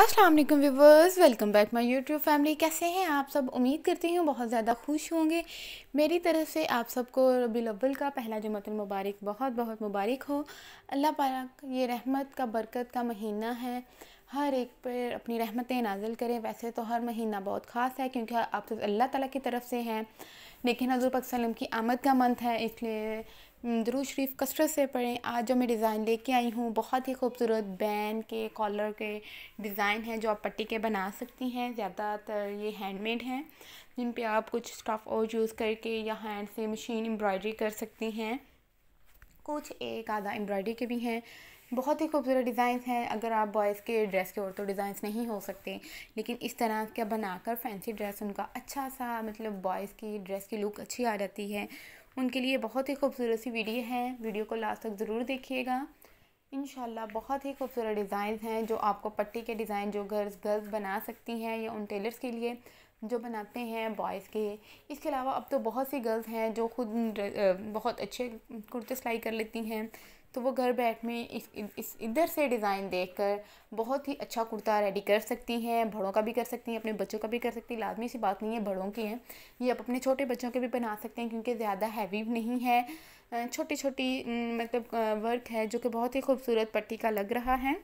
अस्सलाम वालेकुम viewers welcome back my YouTube family कैसे हैं आप सब उम्मीद करती हूँ बहुत ज़्यादा खुश होंगे मेरी तरफ से आप सबको रबी अव्वल का पहला जुमतुल मुबारक बहुत बहुत मुबारक हो अल्लाह पाक ये रहमत का बरकत का महीना है हर एक पर अपनी रहमतें नाजिल करें वैसे तो हर महीना बहुत ख़ास है क्योंकि आप तो अल्लाह तला की तरफ से हैं लेकिन हजूर पक की आमद का मंथ है इसलिए दरू हम्म, शरीफ कसरत से पढ़ें आज जो मैं डिज़ाइन लेके आई हूँ बहुत ही खूबसूरत बैन के कॉलर के डिज़ाइन हैं जो आप पट्टी के बना सकती हैं ज़्यादातर ये हैंडमेड हैं जिन पे आप कुछ स्टफ़ और यूज़ करके या हैंड से मशीन एम्ब्रॉयडरी कर सकती हैं कुछ एक आधा एम्ब्रॉयडरी के भी हैं बहुत ही खूबसूरत डिज़ाइन हैं अगर आप बॉयज़ के ड्रेस के और तो डिज़ाइंस नहीं हो सकते लेकिन इस तरह का बनाकर फैंसी ड्रेस उनका अच्छा सा मतलब बॉयज़ की ड्रेस की लुक अच्छी आ जाती है उनके लिए बहुत ही खूबसूरत सी वीडियो है वीडियो को लास्ट तक ज़रूर देखिएगा इन बहुत ही खूबसूरत डिज़ाइन हैं जो आपको पट्टी के डिज़ाइन जो गर्ल्स गर्ल्स बना सकती हैं या उन टेलर्स के लिए जो बनाते हैं बॉयज़ के इसके अलावा अब तो बहुत सी गर्ल्स हैं जो खुद बहुत अच्छे कुर्ते सिलाई कर लेती हैं तो वो घर बैठ में इस, इस इधर से डिज़ाइन देखकर बहुत ही अच्छा कुर्ता रेडी कर सकती हैं बड़ों का भी कर सकती हैं अपने बच्चों का भी कर सकती हैं लाजमी सी बात नहीं है बड़ों की हैं ये आप अपने छोटे बच्चों के भी बना सकते हैं क्योंकि ज़्यादा हैवी नहीं है छोटी छोटी मतलब वर्क है जो कि बहुत ही खूबसूरत पट्टी का लग रहा है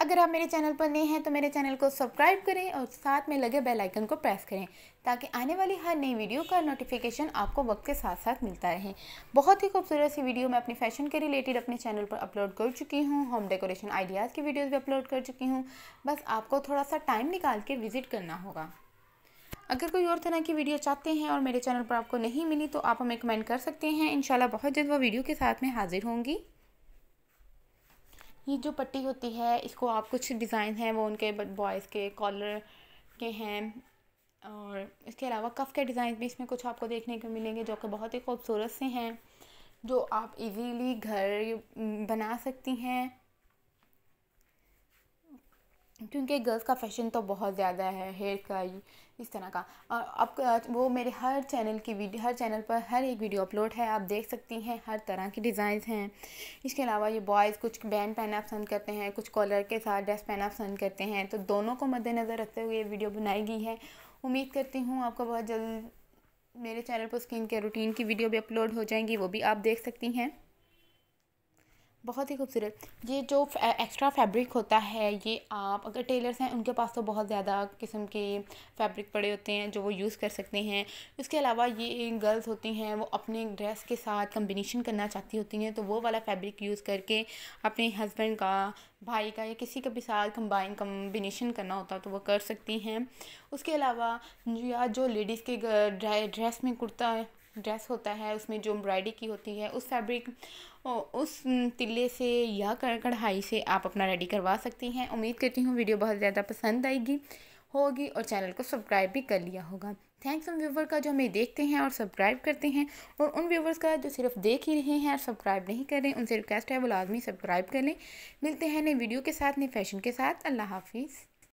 अगर आप मेरे चैनल पर नए हैं तो मेरे चैनल को सब्सक्राइब करें और साथ में लगे बेल आइकन को प्रेस करें ताकि आने वाली हर नई वीडियो का नोटिफिकेशन आपको वक्त के साथ साथ मिलता रहे बहुत ही खूबसूरत सी वीडियो मैं अपने फैशन के रिलेटेड अपने चैनल पर अपलोड कर चुकी हूँ होम डेकोरेशन आइडियाज़ की वीडियोज़ भी अपलोड कर चुकी हूँ बस आपको थोड़ा सा टाइम निकाल के विज़िट करना होगा अगर कोई और तरह की वीडियो चाहते हैं और मेरे चैनल पर आपको नहीं मिली तो आप हमें कमेंट कर सकते हैं इंशाल्लाह बहुत जल्द वो वीडियो के साथ में हाजिर होंगी ये जो पट्टी होती है इसको आप कुछ डिज़ाइन हैं वो उनके बॉयज़ के कॉलर के हैं और इसके अलावा कफ़ के डिज़ाइन भी इसमें कुछ आपको देखने को मिलेंगे जो कि बहुत ही खूबसूरत से हैं जो आप इजीली घर बना सकती हैं क्योंकि गर्ल्स का फैशन तो बहुत ज़्यादा है हेयर का इस तरह का और अब वो मेरे हर चैनल की वीडियो हर चैनल पर हर एक वीडियो अपलोड है आप देख सकती हैं हर तरह की डिज़ाइन हैं इसके अलावा ये बॉयज़ कुछ बैंड पहनना पसंद करते हैं कुछ कॉलर के साथ ड्रेस पहनना पसंद करते हैं तो दोनों को मद्देनज़र रखते हुए ये वीडियो बनाई गई है उम्मीद करती हूँ आपको बहुत जल्द मेरे चैनल पर स्किन केयर रूटीन की वीडियो भी अपलोड हो जाएंगी वो भी आप देख सकती हैं बहुत ही खूबसूरत ये जो एक्स्ट्रा फैब्रिक होता है ये आप अगर टेलर्स हैं उनके पास तो बहुत ज़्यादा किस्म के फैब्रिक पड़े होते हैं जो वो यूज़ कर सकते हैं इसके अलावा ये गर्ल्स होती हैं वो अपने ड्रेस के साथ कम्बिनेशन करना चाहती होती हैं तो वो वाला फैब्रिक यूज़ करके अपने हस्बैंड का भाई का या किसी का भी साथ कंबाइन कम्बिनेशन करना होता है तो वो कर सकती हैं उसके अलावा या जो लेडीज़ के ड्रेस में कुर्ता ड्रेस होता है उसमें जो एम्ब्रॉयडरी की होती है उस फैब्रिक उस तिल्ले से या कढ़ाई से आप अपना रेडी करवा सकती हैं उम्मीद करती हूँ वीडियो बहुत ज़्यादा पसंद आएगी होगी और चैनल को सब्सक्राइब भी कर लिया होगा थैंक्स उन व्यूवर का जो हमें देखते हैं और सब्सक्राइब करते हैं और उन व्यूवर्स का जो सिर्फ देख ही रहे हैं और सब्सक्राइब नहीं कर रहे उनसे रिक्वेस्ट है वो लाजमी सब्सक्राइब कर लें मिलते हैं नई वीडियो के साथ नए फैशन के साथ अल्लाह हाफिज़